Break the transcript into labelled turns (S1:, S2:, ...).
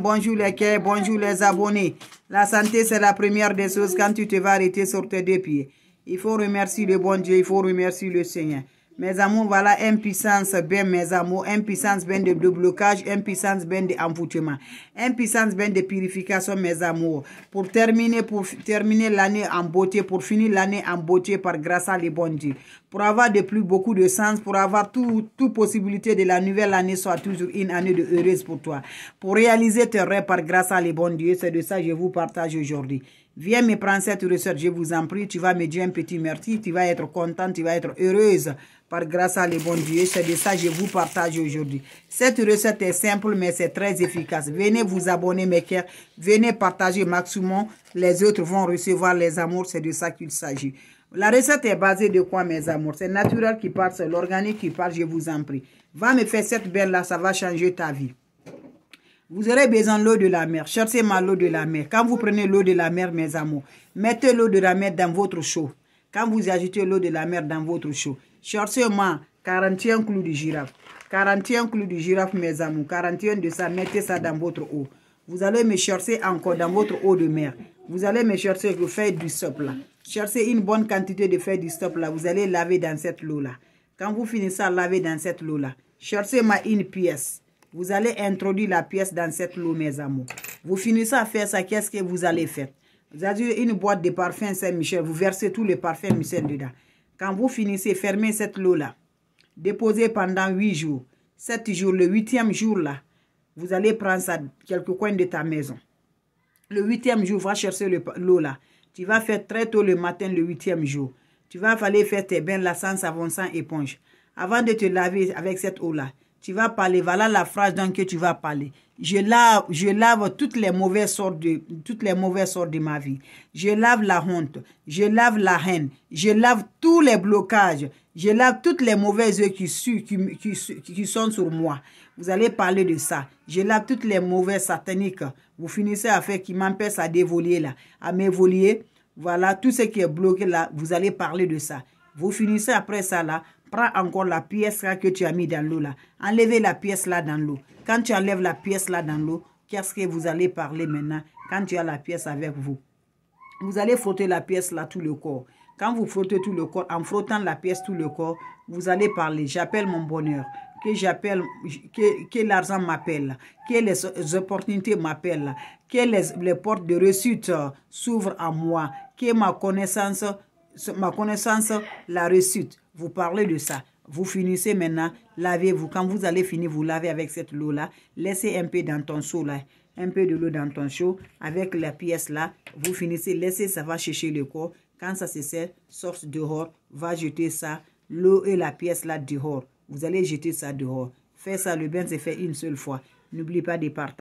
S1: bonjour les quais, bonjour les abonnés. La santé, c'est la première des choses quand tu te vas arrêter sur tes deux pieds. Il faut remercier le bon Dieu, il faut remercier le Seigneur. Mes amours, voilà impuissance, ben mes amours, impuissance, ben de blocage, impuissance, ben d'envoûtement, impuissance, ben de purification, mes amours. Pour terminer, pour terminer l'année en beauté, pour finir l'année en beauté par grâce à les bons dieux, Pour avoir de plus beaucoup de sens, pour avoir toute possibilité de la nouvelle année soit toujours une année de heureuse pour toi. Pour réaliser tes rêves par grâce à les bons dieux, c'est de ça que je vous partage aujourd'hui. Viens me prendre cette recette, je vous en prie. Tu vas me dire un petit merci. Tu vas être contente, tu vas être heureuse. Par grâce à les bons dieux, c'est de ça que je vous partage aujourd'hui. Cette recette est simple, mais c'est très efficace. Venez vous abonner, mes cœurs. Venez partager maximum. Les autres vont recevoir les amours. C'est de ça qu'il s'agit. La recette est basée de quoi, mes amours C'est naturel qui part, c'est l'organique qui part, je vous en prie. Va me faire cette belle-là, ça va changer ta vie. Vous aurez besoin de l'eau de la mer. Cherchez ma l'eau de la mer. Quand vous prenez l'eau de la mer, mes amours, mettez l'eau de la mer dans votre chaud. Quand vous ajoutez l'eau de la mer dans votre chaud, cherchez-moi 41 clous de girafe. 41 clous de girafe, mes amours. 41 de ça, mettez ça dans votre eau. Vous allez me chercher encore dans votre eau de mer. Vous allez me chercher le feuilles du sop là. Cherchez une bonne quantité de feuilles du sop là. Vous allez laver dans cette eau là. Quand vous finissez à laver dans cette eau là, cherchez-moi une pièce. Vous allez introduire la pièce dans cette eau, mes amours. Vous finissez à faire ça, qu'est-ce que vous allez faire Vous avez une boîte de parfum Saint-Michel, vous versez tout le parfum Michel dedans. Quand vous finissez, fermez cette eau là Déposez pendant huit jours. Sept jours, le huitième jour-là, vous allez prendre ça quelques coins de ta maison. Le huitième jour, va chercher l'eau-là. Tu vas faire très tôt le matin, le huitième jour. Tu vas aller faire tes bains la sans savon, sans éponge. Avant de te laver avec cette eau-là, tu vas parler, voilà la phrase dans laquelle tu vas parler. Je lave, je lave toutes les mauvaises sortes de, toutes les mauvaises sortes de ma vie. Je lave la honte, je lave la haine, je lave tous les blocages, je lave toutes les mauvaises œuvres qui, qui, sont sur moi. Vous allez parler de ça. Je lave toutes les mauvaises sataniques. Vous finissez à faire qui m'empêche à dévoler, là, à m'évoluer. Voilà, tout ce qui est bloqué là, vous allez parler de ça. Vous finissez après ça là, Prends encore la pièce que tu as mis dans l'eau là. Enlevez la pièce là dans l'eau. Quand tu enlèves la pièce là dans l'eau, qu'est-ce que vous allez parler maintenant quand tu as la pièce avec vous Vous allez frotter la pièce là tout le corps. Quand vous frottez tout le corps, en frottant la pièce tout le corps, vous allez parler. J'appelle mon bonheur que j'appelle, que, l'argent m'appelle, que les opportunités m'appellent, que les, portes de réussite s'ouvrent à moi, que ma connaissance ma connaissance, la réussite. Vous parlez de ça. Vous finissez maintenant, lavez-vous. Quand vous allez finir, vous lavez avec cette eau-là. Laissez un peu dans ton seau là, un peu de l'eau dans ton seau. Avec la pièce là, vous finissez, laissez, ça va chercher le corps. Quand ça se sert, sorte dehors, va jeter ça, l'eau et la pièce là dehors. Vous allez jeter ça dehors. Faites ça, le bain se fait une seule fois. N'oublie pas de partager.